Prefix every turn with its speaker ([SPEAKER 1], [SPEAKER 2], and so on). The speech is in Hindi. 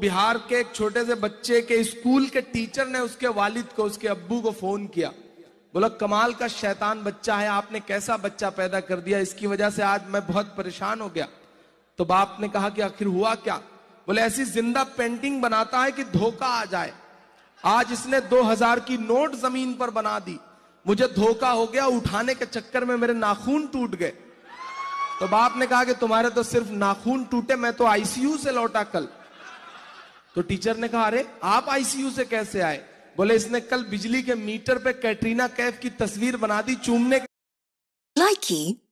[SPEAKER 1] बिहार के एक छोटे से बच्चे के स्कूल के टीचर ने उसके वालिद को उसके अब्बू को फोन किया बोला कमाल का शैतान बच्चा है आपने कैसा बच्चा पैदा कर दिया इसकी वजह से आज मैं बहुत परेशान हो गया तो बाप ने कहा कि आखिर हुआ क्या बोले ऐसी जिंदा पेंटिंग बनाता है कि धोखा आ जाए आज इसने 2000 की नोट जमीन पर बना दी मुझे धोखा हो गया उठाने के चक्कर में मेरे नाखून टूट गए तो बाप ने कहा कि तुम्हारे तो सिर्फ नाखून टूटे मैं तो आईसीयू से लौटा कल तो टीचर ने कहा अरे आप आईसीयू से कैसे आए बोले इसने कल बिजली के मीटर पे कैटरीना कैफ की तस्वीर बना दी चूमने के